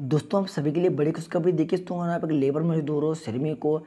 दोस्तों हम सभी के लिए बड़ी खुशखबरी देखिए दोस्तों यहाँ पर लेबर मजदूरों श्रमिकों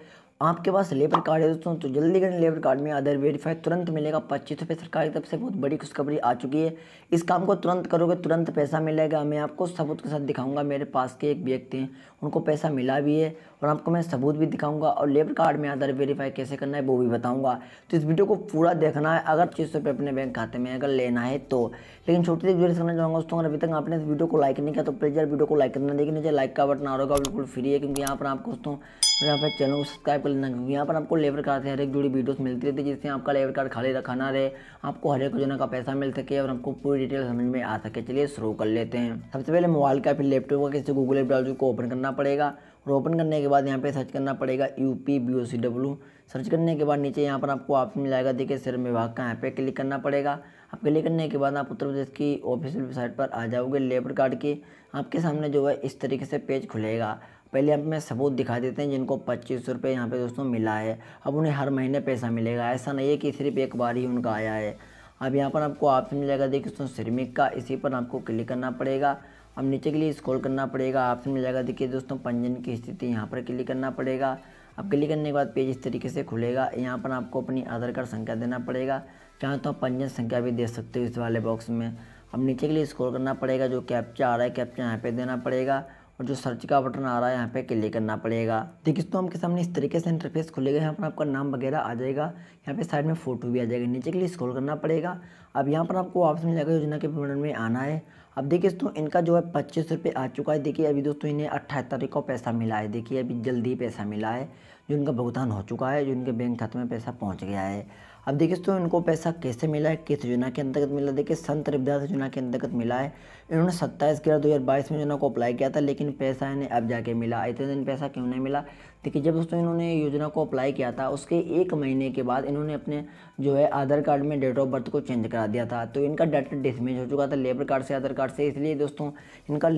आपके पास लेबर कार्ड है दोस्तों तो जल्दी करें लेबर कार्ड में आधार वेरीफाई तुरंत मिलेगा पच्चीस रुपये सरकार की तरफ से बहुत बड़ी खुशखबरी आ चुकी है इस काम को तुरंत करोगे तुरंत पैसा मिलेगा मैं आपको सबूत के साथ दिखाऊंगा मेरे पास के एक व्यक्ति हैं उनको पैसा मिला भी है और आपको मैं सबूत भी दिखाऊंगा और लेबर कार्ड में आधार वेरीफाई कैसे करना है वो भी बताऊँगा तो इस वीडियो को पूरा देखना है अगर पच्चीस अपने बैंक खाते में अगर लेना है तो लेकिन छोटी सी वीडियो करना चाहूँगा दोस्तों अगर अभी तक आपने इस वीडियो को लाइक नहीं किया तो प्लीज़ यार वीडियो को लाइक करना देखिए नीचे लाइक का बटन आ रहा होगा बिल्कुल फ्री है क्योंकि यहाँ पर आपको दोस्तों फटाफट चैनल को सब्सक्राइब कर लेना क्योंकि यहाँ पर आपको लेबर कार्ड से हर एक जुड़ी वीडियोस मिलती रहती है जिससे आपका लेबर कार्ड खाली रखा ना रहे आपको हर एक योजना का पैसा मिल सके और आपको पूरी डिटेल समझ में आ सके चलिए शुरू कर लेते हैं सबसे पहले मोबाइल का फिर लैपटॉप का किसी गूगल एप ब्राउजर को ओपन करना पड़ेगा और ओपन करने के बाद यहाँ पर सर्च करना पड़ेगा U P B O C W search करने के बाद नीचे यहाँ पर आपको ऑप्शन मिल जाएगा देखिए सर्व विभाग का यहाँ पे क्लिक करना पड़ेगा आप क्लिक करने के बाद आप उत्तर प्रदेश की ऑफिशियल वेबसाइट पर आ जाओगे लेबर कार्ड की आपके सामने जो है इस तरीके से पेज खुलेगा पहले आप मैं सबूत दिखा देते हैं जिनको पच्चीस सौ रुपये यहाँ पर दोस्तों मिला है अब उन्हें हर महीने पैसा मिलेगा ऐसा नहीं है कि सिर्फ एक बार ही उनका आया है अब यहाँ पर आपको ऑप्शन जाएगा देखिए दोस्तों सिरमिक का इसी पर आपको क्लिक करना पड़ेगा अब नीचे के लिए स्क्रॉल करना पड़ेगा ऑप्शन मिल जाएगा देखिए दोस्तों पंजन की स्थिति यहाँ पर क्लिक करना पड़ेगा अब क्लिक करने के बाद पेज इस तरीके से खुलेगा यहाँ पर आपको अपनी आधार कार्ड संख्या देना पड़ेगा चाहे तो आप पंजन संख्या भी दे सकते हो इस वाले बॉक्स में अब नीचे के लिए स्क्रॉल करना पड़ेगा जो कैप्चा आ रहा है कैप्चा यहाँ पर देना पड़ेगा और जो सर्च का बटन आ रहा है यहाँ पे क्लिक करना पड़ेगा देखिए दोस्तों आपके सामने इस तरीके से इंटरफेस खुलेगा यहाँ पर आपका नाम वगैरह आ जाएगा यहाँ पे साइड में फ़ोटो भी आ जाएगा नीचे के लिए स्क्रॉल करना पड़ेगा अब यहाँ पर आपको ऑप्शन मिल जाएगा योजना के विवरण में आना है अब देखिए दोस्तों इनका जो है पच्चीस रुपये आ चुका है देखिए अभी दोस्तों इन्हें अट्ठाईस तारीख को पैसा मिला है देखिए अभी जल्दी पैसा मिला है जो इनका भुगतान हो चुका है जो इनके बैंक खाते में पैसा पहुँच गया है अब देखिए तो इनको पैसा कैसे मिला है किस योजना के अंतर्गत मिला देखिए संत रविदास योजना के अंतर्गत मिला है इन्होंने सत्ताईस ग्यारह दो हज़ार बाईस में योजना को अप्लाई किया था लेकिन पैसा इन्हें अब जाके मिला इतने दिन पैसा क्यों नहीं मिला देखिए जब दोस्तों इन्होंने योजना को अप्लाई किया था उसके एक महीने के बाद इन्होंने अपने जो है आधार कार्ड में डेट ऑफ बर्थ को चेंज करा दिया था तो इनका डाटा डिसमेज हो चुका था लेबर कार्ड से आधार कार्ड से इसलिए दोस्तों इनका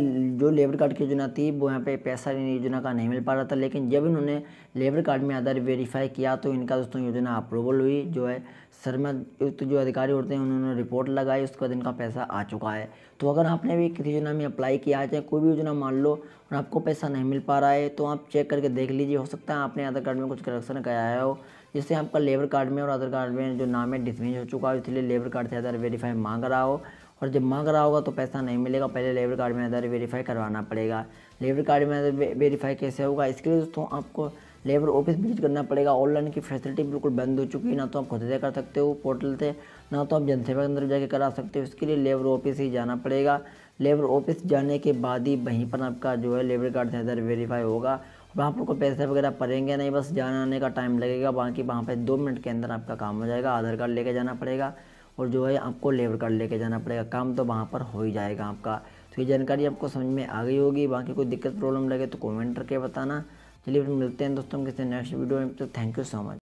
जो लेबर कार्ड की योजना थी वो यहाँ पे पैसा योजना का नहीं मिल पा रहा था लेकिन जब इन्होंने लेबर कार्ड में आधार वेरीफाई किया तो इनका दोस्तों योजना अप्रूवल हुई जो है शर्मा जो अधिकारी होते हैं उन्होंने रिपोर्ट लगाई उसके बाद इनका पैसा आ चुका है तो अगर आपने भी किसी योजना में अप्लाई किया है चाहे कोई भी योजना मान लो और आपको पैसा नहीं मिल पा रहा है तो आप चेक करके देख लीजिए हो सकता है आपने आधार कार्ड में कुछ करेक्शन कराया हो जिससे आपका लेबर कार्ड में और आधार कार्ड में जो नाम है डिसमिस हो चुका है इसलिए लेबर कार्ड से आधार वेरीफाई मांग रहा हो और जब मांग रहा होगा तो पैसा नहीं मिलेगा पहले लेबर कार्ड में आधार वेरीफाई करवाना पड़ेगा लेबर कार्ड में आधार वेरीफाई कैसे होगा इसके लिए दोस्तों आपको लेबर ऑफिस विजिट करना पड़ेगा ऑनलाइन की फैसिलिटी बिल्कुल बंद हो चुकी है ना तो आप खुद से कर सकते हो पोर्टल से ना तो आप जनसेवा के अंदर जाके करा सकते हो इसके लिए लेबर ऑफिस ही जाना पड़ेगा लेबर ऑफिस जाने के बाद ही वहीं पर आपका जो है लेबर कार्ड से वेरीफाई होगा वहाँ पर कोई पैसे वगैरह पड़ेंगे नहीं बस जाने आने का टाइम लगेगा बाकी वहाँ पर दो मिनट के अंदर आपका काम हो जाएगा आधार कार्ड लेके जाना पड़ेगा और जो है आपको लेबर कार्ड लेके जाना पड़ेगा काम तो वहाँ पर हो ही जाएगा आपका तो ये जानकारी आपको समझ में आ गई होगी बाकी कोई दिक्कत प्रॉब्लम लगे तो कमेंट करके बताना चलिए फिर मिलते हैं दोस्तों किसी नेक्स्ट वीडियो में तो थैंक यू सो मच